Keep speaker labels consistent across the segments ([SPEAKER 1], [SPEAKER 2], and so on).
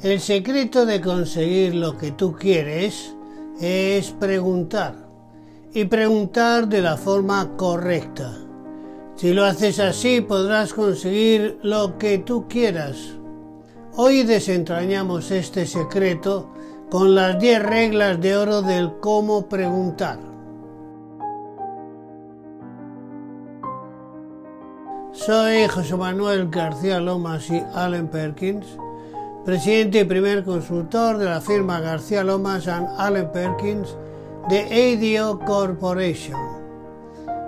[SPEAKER 1] El secreto de conseguir lo que tú quieres es preguntar y preguntar de la forma correcta. Si lo haces así podrás conseguir lo que tú quieras. Hoy desentrañamos este secreto con las 10 reglas de oro del cómo preguntar. Soy José Manuel García Lomas y Allen Perkins presidente y primer consultor de la firma García Lomas and Allen Perkins de ADO Corporation.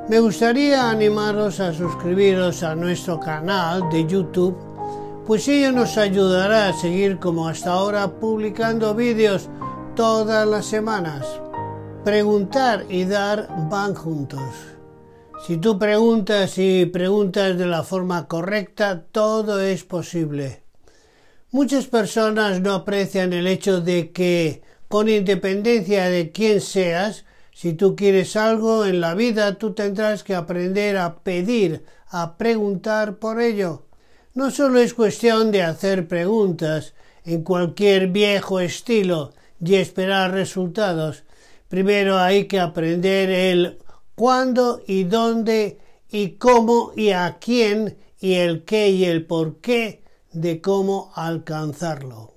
[SPEAKER 1] Me gustaría animaros a suscribiros a nuestro canal de YouTube, pues ello nos ayudará a seguir como hasta ahora publicando vídeos todas las semanas. Preguntar y dar van juntos. Si tú preguntas y preguntas de la forma correcta, todo es posible. Muchas personas no aprecian el hecho de que, con independencia de quién seas, si tú quieres algo en la vida, tú tendrás que aprender a pedir, a preguntar por ello. No solo es cuestión de hacer preguntas en cualquier viejo estilo y esperar resultados. Primero hay que aprender el cuándo y dónde y cómo y a quién y el qué y el por qué de cómo alcanzarlo.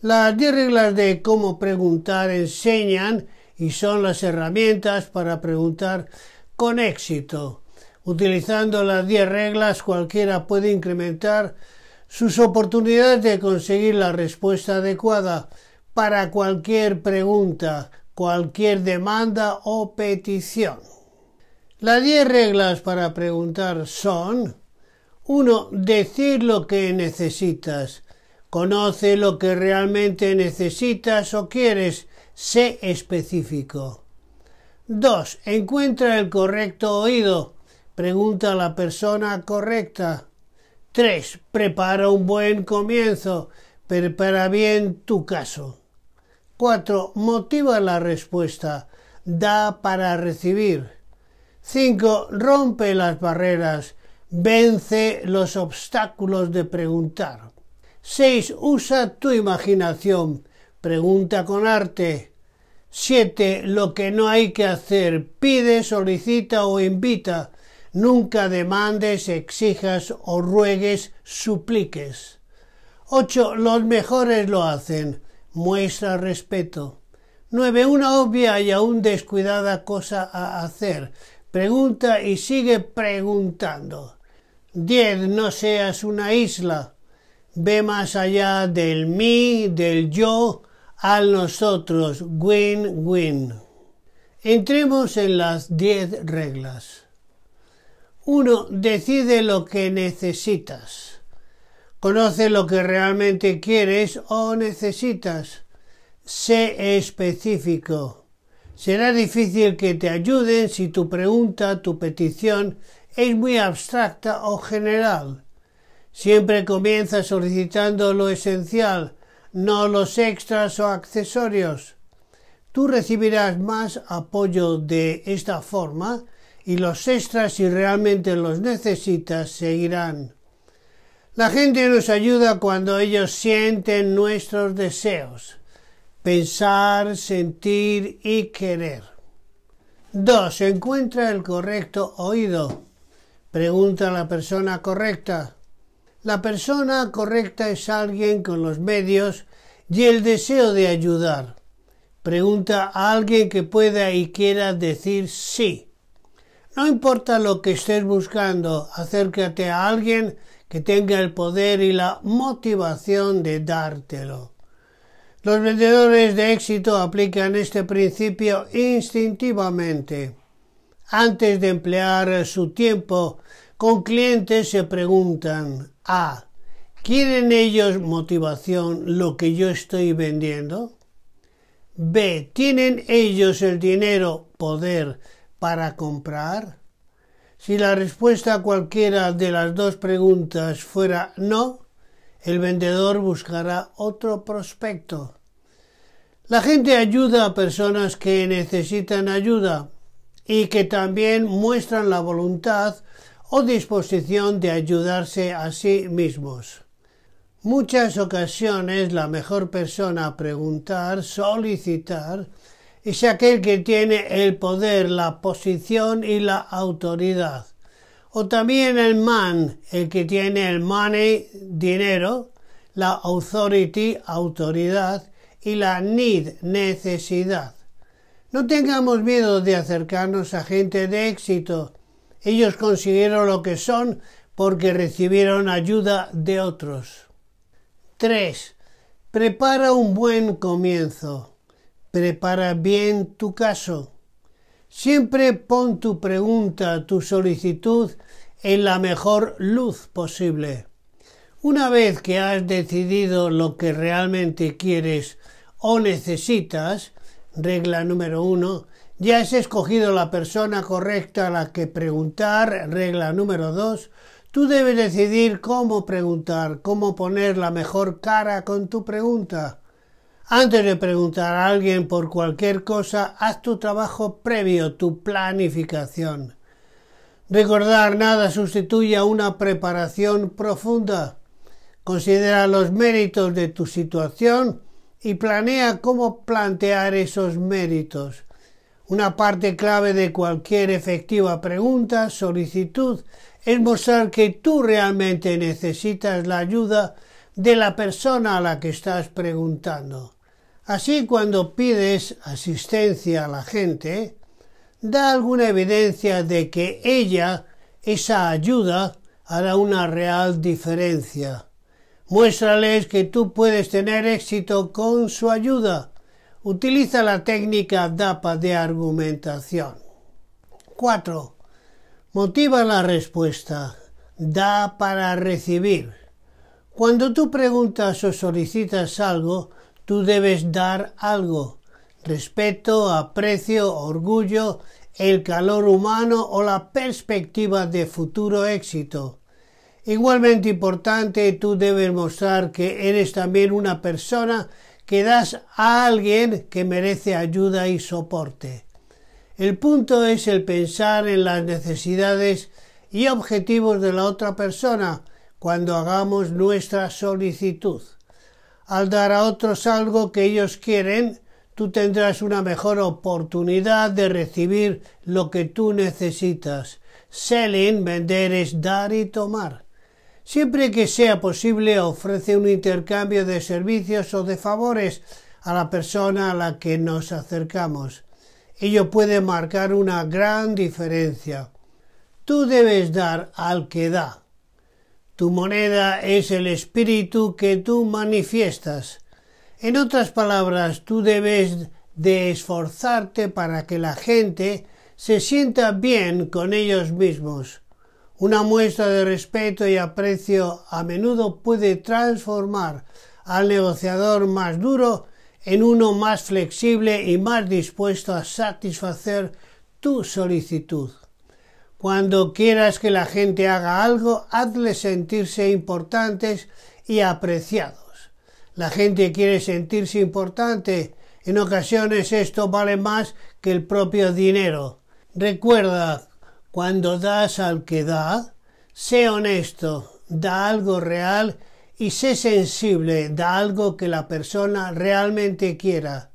[SPEAKER 1] Las 10 reglas de cómo preguntar enseñan y son las herramientas para preguntar con éxito. Utilizando las 10 reglas cualquiera puede incrementar sus oportunidades de conseguir la respuesta adecuada para cualquier pregunta, cualquier demanda o petición. Las 10 reglas para preguntar son 1. decir lo que necesitas. Conoce lo que realmente necesitas o quieres. Sé específico. 2. Encuentra el correcto oído. Pregunta a la persona correcta. 3. Prepara un buen comienzo. Prepara bien tu caso. 4. Motiva la respuesta. Da para recibir. 5. Rompe las barreras Vence los obstáculos de preguntar. 6. Usa tu imaginación. Pregunta con arte. 7. Lo que no hay que hacer. Pide, solicita o invita. Nunca demandes, exijas o ruegues, supliques. 8. Los mejores lo hacen. Muestra respeto. 9. Una obvia y aún descuidada cosa a hacer. Pregunta y sigue preguntando. 10. No seas una isla. Ve más allá del mí, del yo, al nosotros. Win-win. Entremos en las 10 reglas. 1. Decide lo que necesitas. Conoce lo que realmente quieres o necesitas. Sé específico. Será difícil que te ayuden si tu pregunta, tu petición es muy abstracta o general. Siempre comienza solicitando lo esencial, no los extras o accesorios. Tú recibirás más apoyo de esta forma y los extras si realmente los necesitas seguirán. La gente nos ayuda cuando ellos sienten nuestros deseos. Pensar, sentir y querer. 2. Encuentra el correcto oído. Pregunta a la persona correcta. La persona correcta es alguien con los medios y el deseo de ayudar. Pregunta a alguien que pueda y quiera decir sí. No importa lo que estés buscando, acércate a alguien que tenga el poder y la motivación de dártelo. Los vendedores de éxito aplican este principio instintivamente. Antes de emplear su tiempo con clientes se preguntan A. Ah, ¿Quieren ellos motivación lo que yo estoy vendiendo? B. ¿Tienen ellos el dinero, poder para comprar? Si la respuesta a cualquiera de las dos preguntas fuera no, el vendedor buscará otro prospecto. La gente ayuda a personas que necesitan ayuda, y que también muestran la voluntad o disposición de ayudarse a sí mismos. Muchas ocasiones la mejor persona a preguntar, solicitar, es aquel que tiene el poder, la posición y la autoridad. O también el man, el que tiene el money, dinero, la authority, autoridad, y la need, necesidad. No tengamos miedo de acercarnos a gente de éxito. Ellos consiguieron lo que son porque recibieron ayuda de otros. 3. Prepara un buen comienzo. Prepara bien tu caso. Siempre pon tu pregunta, tu solicitud en la mejor luz posible. Una vez que has decidido lo que realmente quieres o necesitas, Regla número uno, ya has escogido la persona correcta a la que preguntar. Regla número dos, tú debes decidir cómo preguntar, cómo poner la mejor cara con tu pregunta. Antes de preguntar a alguien por cualquier cosa, haz tu trabajo previo, tu planificación. Recordar nada sustituye a una preparación profunda. Considera los méritos de tu situación, y planea cómo plantear esos méritos. Una parte clave de cualquier efectiva pregunta, solicitud, es mostrar que tú realmente necesitas la ayuda de la persona a la que estás preguntando. Así cuando pides asistencia a la gente, da alguna evidencia de que ella, esa ayuda, hará una real diferencia. Muéstrales que tú puedes tener éxito con su ayuda. Utiliza la técnica DAPA de argumentación. 4. Motiva la respuesta. Da para recibir. Cuando tú preguntas o solicitas algo, tú debes dar algo. Respeto, aprecio, orgullo, el calor humano o la perspectiva de futuro éxito. Igualmente importante, tú debes mostrar que eres también una persona que das a alguien que merece ayuda y soporte. El punto es el pensar en las necesidades y objetivos de la otra persona cuando hagamos nuestra solicitud. Al dar a otros algo que ellos quieren, tú tendrás una mejor oportunidad de recibir lo que tú necesitas. Selling, vender, es dar y tomar. Siempre que sea posible, ofrece un intercambio de servicios o de favores a la persona a la que nos acercamos. Ello puede marcar una gran diferencia. Tú debes dar al que da. Tu moneda es el espíritu que tú manifiestas. En otras palabras, tú debes de esforzarte para que la gente se sienta bien con ellos mismos. Una muestra de respeto y aprecio a menudo puede transformar al negociador más duro en uno más flexible y más dispuesto a satisfacer tu solicitud. Cuando quieras que la gente haga algo, hazle sentirse importantes y apreciados. La gente quiere sentirse importante. En ocasiones esto vale más que el propio dinero. Recuerda, cuando das al que da, sé honesto, da algo real y sé sensible, da algo que la persona realmente quiera.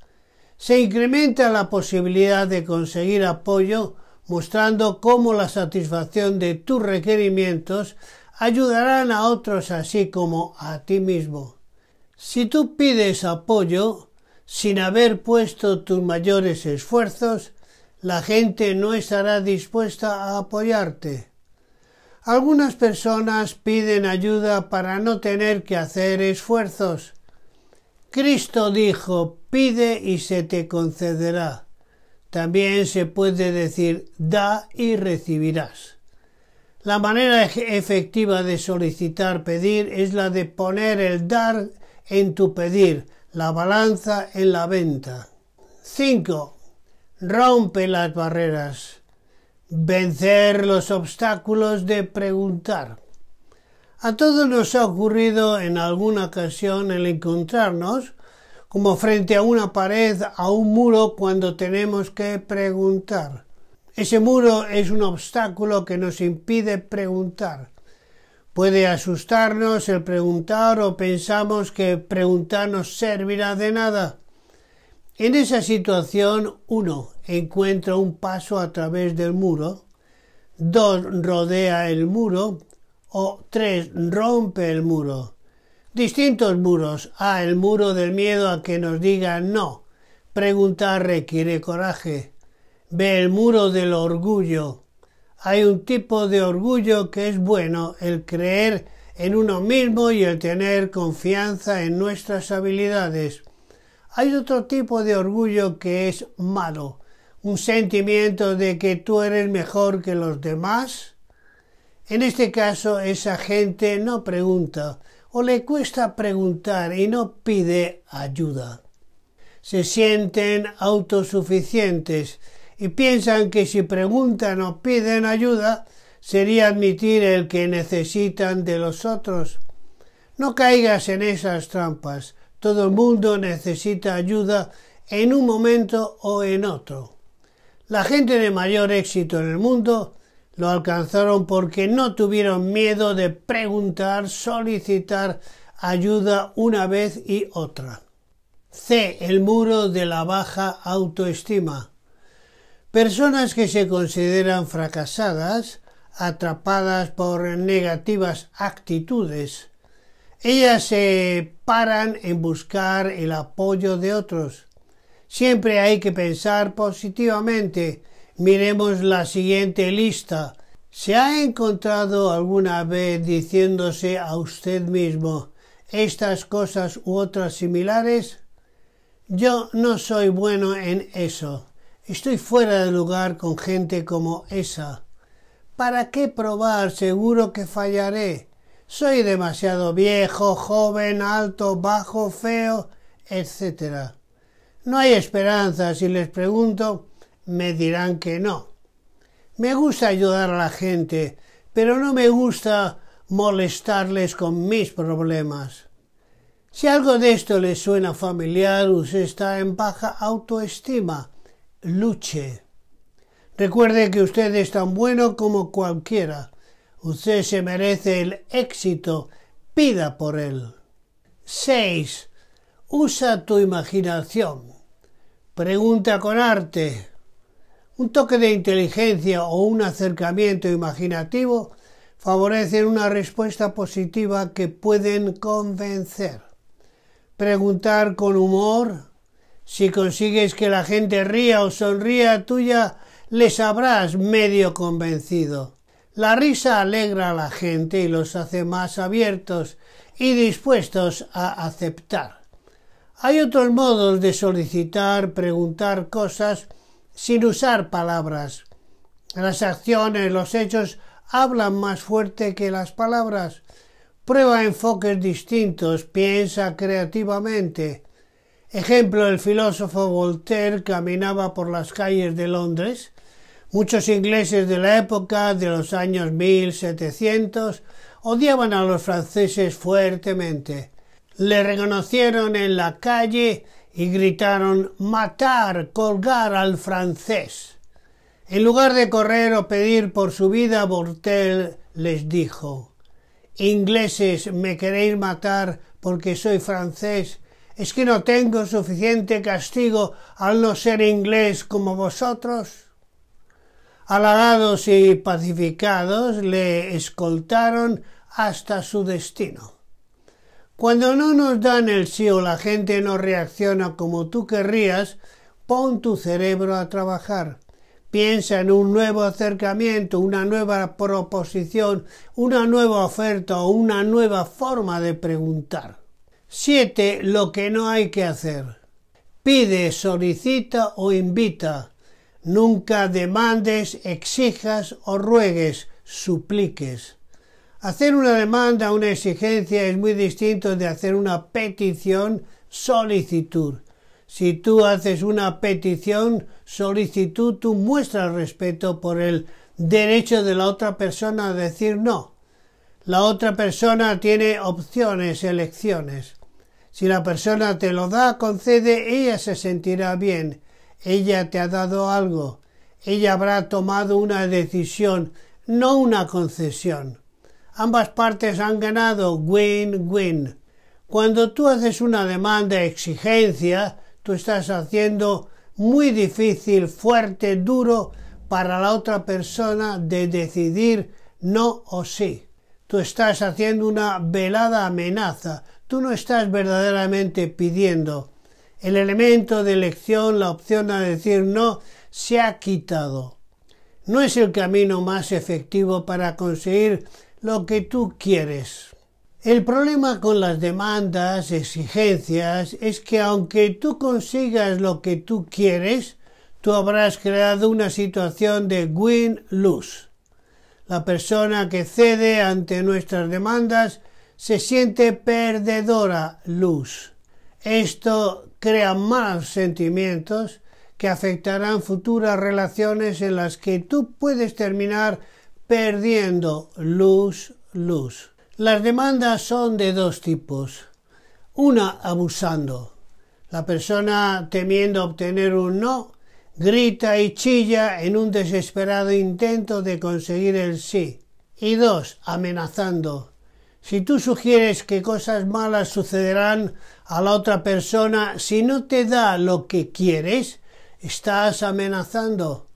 [SPEAKER 1] Se incrementa la posibilidad de conseguir apoyo mostrando cómo la satisfacción de tus requerimientos ayudarán a otros así como a ti mismo. Si tú pides apoyo sin haber puesto tus mayores esfuerzos, la gente no estará dispuesta a apoyarte. Algunas personas piden ayuda para no tener que hacer esfuerzos. Cristo dijo, pide y se te concederá. También se puede decir, da y recibirás. La manera efectiva de solicitar pedir es la de poner el dar en tu pedir, la balanza en la venta. 5 rompe las barreras, vencer los obstáculos de preguntar. A todos nos ha ocurrido en alguna ocasión el encontrarnos como frente a una pared, a un muro, cuando tenemos que preguntar. Ese muro es un obstáculo que nos impide preguntar. Puede asustarnos el preguntar o pensamos que preguntar nos servirá de nada. En esa situación, uno encuentra un paso a través del muro, dos rodea el muro o tres rompe el muro. Distintos muros. A ah, el muro del miedo a que nos digan no. Preguntar requiere coraje. B el muro del orgullo. Hay un tipo de orgullo que es bueno, el creer en uno mismo y el tener confianza en nuestras habilidades. Hay otro tipo de orgullo que es malo, un sentimiento de que tú eres mejor que los demás. En este caso, esa gente no pregunta o le cuesta preguntar y no pide ayuda. Se sienten autosuficientes y piensan que si preguntan o piden ayuda, sería admitir el que necesitan de los otros. No caigas en esas trampas. Todo el mundo necesita ayuda en un momento o en otro. La gente de mayor éxito en el mundo lo alcanzaron porque no tuvieron miedo de preguntar, solicitar ayuda una vez y otra. C. El muro de la baja autoestima. Personas que se consideran fracasadas, atrapadas por negativas actitudes, ellas se paran en buscar el apoyo de otros. Siempre hay que pensar positivamente. Miremos la siguiente lista. ¿Se ha encontrado alguna vez diciéndose a usted mismo estas cosas u otras similares? Yo no soy bueno en eso. Estoy fuera de lugar con gente como esa. ¿Para qué probar? Seguro que fallaré soy demasiado viejo, joven, alto, bajo, feo, etc. No hay esperanza, si les pregunto, me dirán que no. Me gusta ayudar a la gente, pero no me gusta molestarles con mis problemas. Si algo de esto les suena familiar, usted está en baja autoestima. Luche. Recuerde que usted es tan bueno como cualquiera. Usted se merece el éxito, pida por él. 6. Usa tu imaginación. Pregunta con arte. Un toque de inteligencia o un acercamiento imaginativo favorecen una respuesta positiva que pueden convencer. Preguntar con humor. Si consigues que la gente ría o sonría tuya, les habrás medio convencido. La risa alegra a la gente y los hace más abiertos y dispuestos a aceptar. Hay otros modos de solicitar, preguntar cosas sin usar palabras. Las acciones, los hechos hablan más fuerte que las palabras. Prueba enfoques distintos, piensa creativamente. Ejemplo, el filósofo Voltaire caminaba por las calles de Londres Muchos ingleses de la época de los años 1700 odiaban a los franceses fuertemente. Le reconocieron en la calle y gritaron matar, colgar al francés. En lugar de correr o pedir por su vida, Bortel les dijo Ingleses, me queréis matar porque soy francés. ¿Es que no tengo suficiente castigo al no ser inglés como vosotros? Halagados y pacificados, le escoltaron hasta su destino. Cuando no nos dan el sí o la gente no reacciona como tú querrías, pon tu cerebro a trabajar. Piensa en un nuevo acercamiento, una nueva proposición, una nueva oferta o una nueva forma de preguntar. 7. Lo que no hay que hacer. Pide, solicita o invita. Nunca demandes, exijas o ruegues, supliques. Hacer una demanda, una exigencia es muy distinto de hacer una petición, solicitud. Si tú haces una petición, solicitud, tú muestras respeto por el derecho de la otra persona a decir no. La otra persona tiene opciones, elecciones. Si la persona te lo da, concede, ella se sentirá bien ella te ha dado algo, ella habrá tomado una decisión, no una concesión. Ambas partes han ganado win-win. Cuando tú haces una demanda, exigencia, tú estás haciendo muy difícil, fuerte, duro para la otra persona de decidir no o sí. Tú estás haciendo una velada amenaza, tú no estás verdaderamente pidiendo el elemento de elección, la opción a decir no, se ha quitado. No es el camino más efectivo para conseguir lo que tú quieres. El problema con las demandas, exigencias, es que aunque tú consigas lo que tú quieres, tú habrás creado una situación de win-lose. La persona que cede ante nuestras demandas se siente perdedora, luz. Esto crea malos sentimientos que afectarán futuras relaciones en las que tú puedes terminar perdiendo luz, luz. Las demandas son de dos tipos. Una, abusando. La persona temiendo obtener un no, grita y chilla en un desesperado intento de conseguir el sí. Y dos, amenazando. Si tú sugieres que cosas malas sucederán a la otra persona si no te da lo que quieres, estás amenazando.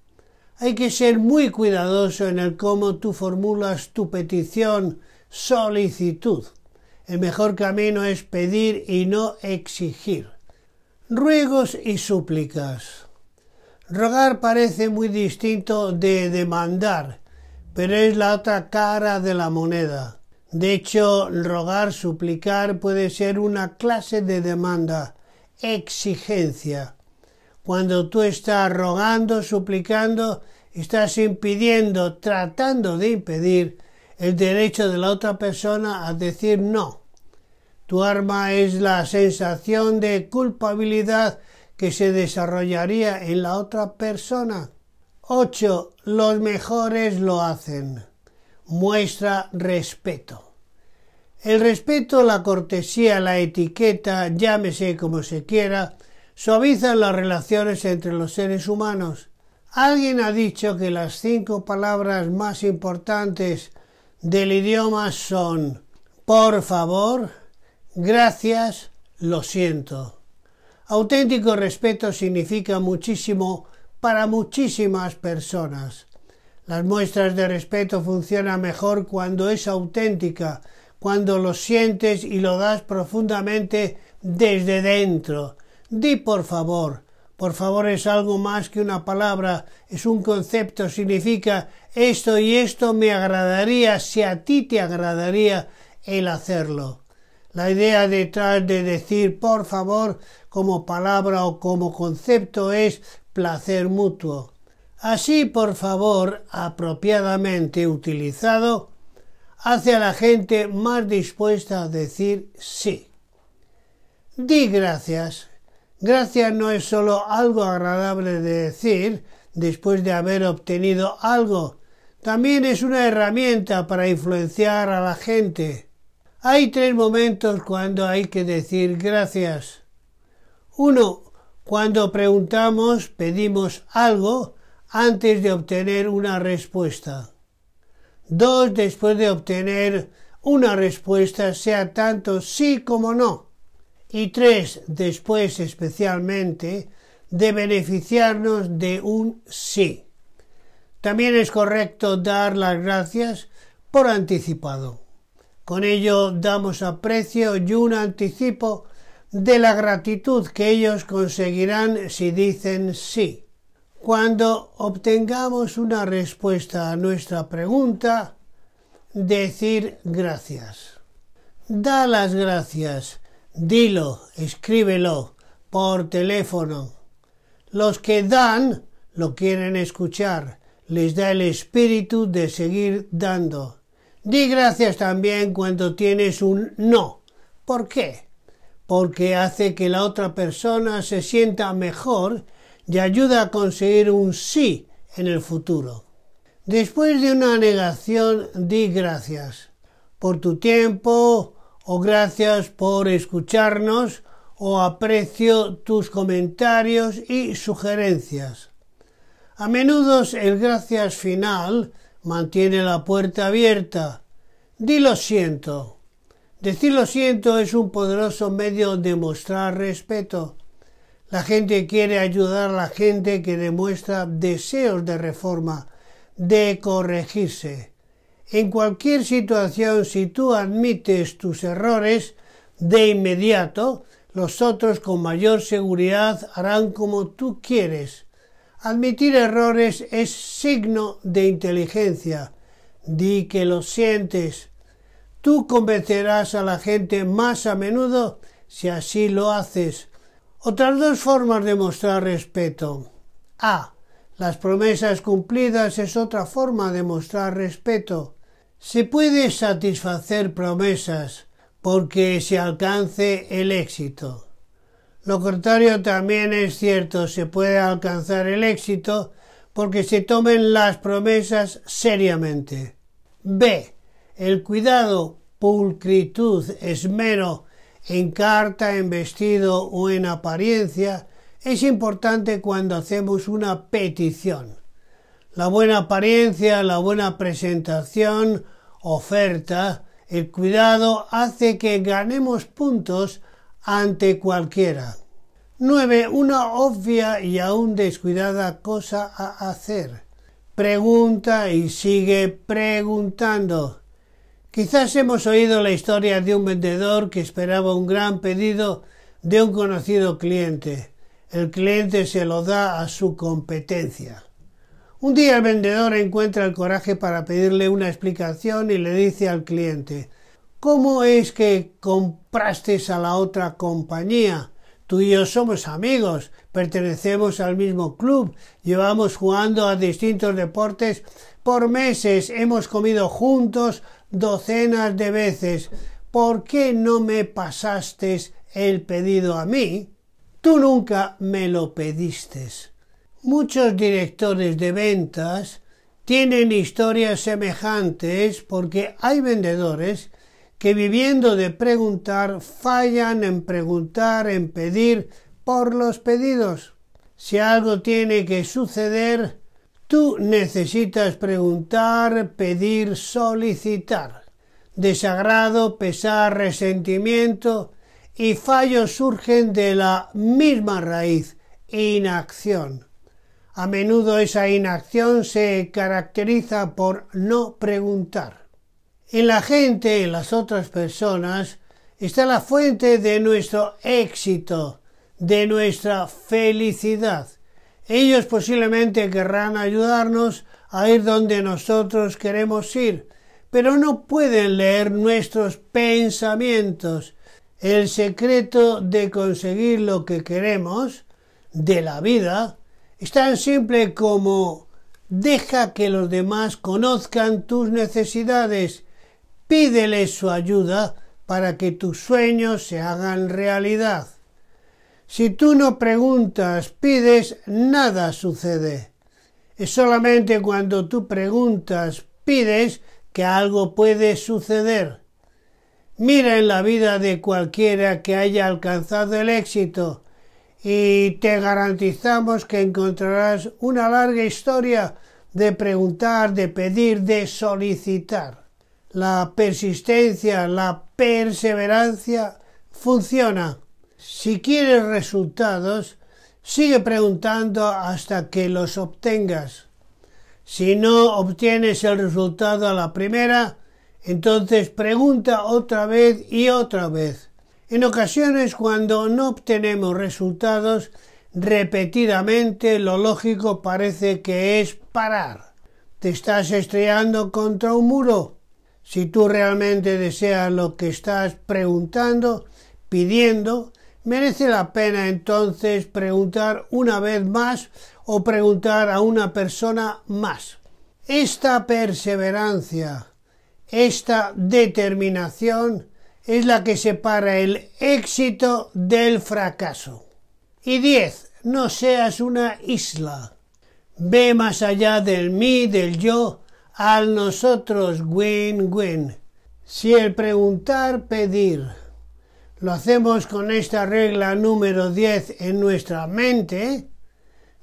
[SPEAKER 1] Hay que ser muy cuidadoso en el cómo tú formulas tu petición, solicitud. El mejor camino es pedir y no exigir. Ruegos y súplicas. Rogar parece muy distinto de demandar, pero es la otra cara de la moneda. De hecho, rogar, suplicar puede ser una clase de demanda, exigencia. Cuando tú estás rogando, suplicando, estás impidiendo, tratando de impedir el derecho de la otra persona a decir no. Tu arma es la sensación de culpabilidad que se desarrollaría en la otra persona. 8. Los mejores lo hacen muestra respeto. El respeto, la cortesía, la etiqueta, llámese como se quiera, suavizan las relaciones entre los seres humanos. Alguien ha dicho que las cinco palabras más importantes del idioma son por favor, gracias, lo siento. Auténtico respeto significa muchísimo para muchísimas personas. Las muestras de respeto funcionan mejor cuando es auténtica, cuando lo sientes y lo das profundamente desde dentro. Di por favor. Por favor es algo más que una palabra, es un concepto, significa esto y esto me agradaría si a ti te agradaría el hacerlo. La idea detrás de decir por favor como palabra o como concepto es placer mutuo así por favor apropiadamente utilizado, hace a la gente más dispuesta a decir sí. Di gracias. Gracias no es solo algo agradable de decir después de haber obtenido algo, también es una herramienta para influenciar a la gente. Hay tres momentos cuando hay que decir gracias. Uno, cuando preguntamos, pedimos algo, antes de obtener una respuesta. Dos, después de obtener una respuesta, sea tanto sí como no. Y tres, después especialmente, de beneficiarnos de un sí. También es correcto dar las gracias por anticipado. Con ello damos aprecio y un anticipo de la gratitud que ellos conseguirán si dicen sí. Cuando obtengamos una respuesta a nuestra pregunta, decir gracias. Da las gracias, dilo, escríbelo, por teléfono. Los que dan lo quieren escuchar, les da el espíritu de seguir dando. Di gracias también cuando tienes un no. ¿Por qué? Porque hace que la otra persona se sienta mejor y ayuda a conseguir un sí en el futuro. Después de una negación, di gracias por tu tiempo o gracias por escucharnos o aprecio tus comentarios y sugerencias. A menudo el gracias final mantiene la puerta abierta. Di lo siento. Decir lo siento es un poderoso medio de mostrar respeto. La gente quiere ayudar a la gente que demuestra deseos de reforma, de corregirse. En cualquier situación, si tú admites tus errores de inmediato, los otros con mayor seguridad harán como tú quieres. Admitir errores es signo de inteligencia. Di que lo sientes. Tú convencerás a la gente más a menudo si así lo haces. Otras dos formas de mostrar respeto. A. Las promesas cumplidas es otra forma de mostrar respeto. Se puede satisfacer promesas porque se alcance el éxito. Lo contrario también es cierto, se puede alcanzar el éxito porque se tomen las promesas seriamente. B. El cuidado, pulcritud, esmero en carta, en vestido o en apariencia, es importante cuando hacemos una petición. La buena apariencia, la buena presentación, oferta, el cuidado hace que ganemos puntos ante cualquiera. 9. Una obvia y aún descuidada cosa a hacer. Pregunta y sigue preguntando. Quizás hemos oído la historia de un vendedor que esperaba un gran pedido de un conocido cliente. El cliente se lo da a su competencia. Un día el vendedor encuentra el coraje para pedirle una explicación y le dice al cliente ¿Cómo es que compraste a la otra compañía? Tú y yo somos amigos, pertenecemos al mismo club, llevamos jugando a distintos deportes por meses, hemos comido juntos, docenas de veces, ¿por qué no me pasaste el pedido a mí? Tú nunca me lo pediste. Muchos directores de ventas tienen historias semejantes porque hay vendedores que viviendo de preguntar fallan en preguntar, en pedir por los pedidos. Si algo tiene que suceder Tú necesitas preguntar, pedir, solicitar. Desagrado, pesar, resentimiento y fallos surgen de la misma raíz, inacción. A menudo esa inacción se caracteriza por no preguntar. En la gente, en las otras personas, está la fuente de nuestro éxito, de nuestra felicidad ellos posiblemente querrán ayudarnos a ir donde nosotros queremos ir, pero no pueden leer nuestros pensamientos. El secreto de conseguir lo que queremos de la vida es tan simple como deja que los demás conozcan tus necesidades, pídeles su ayuda para que tus sueños se hagan realidad. Si tú no preguntas, pides, nada sucede. Es solamente cuando tú preguntas, pides, que algo puede suceder. Mira en la vida de cualquiera que haya alcanzado el éxito y te garantizamos que encontrarás una larga historia de preguntar, de pedir, de solicitar. La persistencia, la perseverancia funciona. Si quieres resultados, sigue preguntando hasta que los obtengas. Si no obtienes el resultado a la primera, entonces pregunta otra vez y otra vez. En ocasiones cuando no obtenemos resultados repetidamente, lo lógico parece que es parar. Te estás estrellando contra un muro. Si tú realmente deseas lo que estás preguntando, pidiendo, Merece la pena entonces preguntar una vez más o preguntar a una persona más. Esta perseverancia, esta determinación es la que separa el éxito del fracaso. Y 10. No seas una isla. Ve más allá del mí, del yo, al nosotros, win-win. Si el preguntar, pedir lo hacemos con esta regla número 10 en nuestra mente,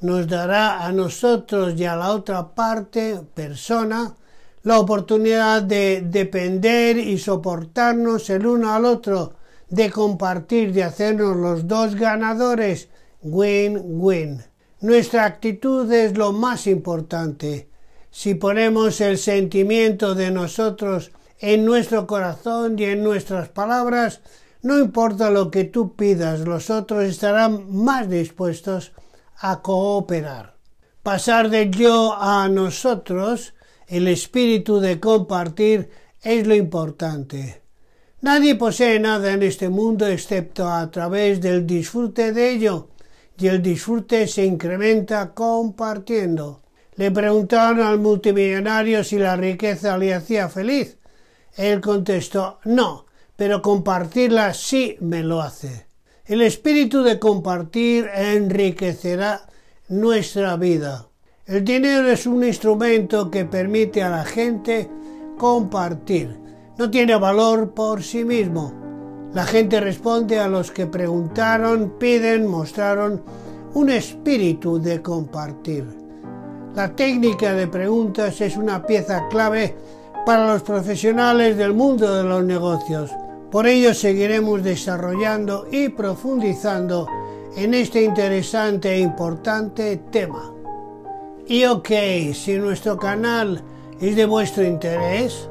[SPEAKER 1] nos dará a nosotros y a la otra parte, persona, la oportunidad de depender y soportarnos el uno al otro, de compartir, de hacernos los dos ganadores, win-win. Nuestra actitud es lo más importante. Si ponemos el sentimiento de nosotros en nuestro corazón y en nuestras palabras, no importa lo que tú pidas, los otros estarán más dispuestos a cooperar. Pasar del yo a nosotros, el espíritu de compartir, es lo importante. Nadie posee nada en este mundo excepto a través del disfrute de ello, y el disfrute se incrementa compartiendo. Le preguntaron al multimillonario si la riqueza le hacía feliz. Él contestó, no, pero compartirla sí me lo hace. El espíritu de compartir enriquecerá nuestra vida. El dinero es un instrumento que permite a la gente compartir. No tiene valor por sí mismo. La gente responde a los que preguntaron, piden, mostraron un espíritu de compartir. La técnica de preguntas es una pieza clave para los profesionales del mundo de los negocios por ello seguiremos desarrollando y profundizando en este interesante e importante tema. Y ok, si nuestro canal es de vuestro interés,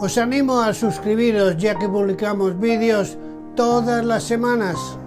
[SPEAKER 1] os animo a suscribiros ya que publicamos vídeos todas las semanas.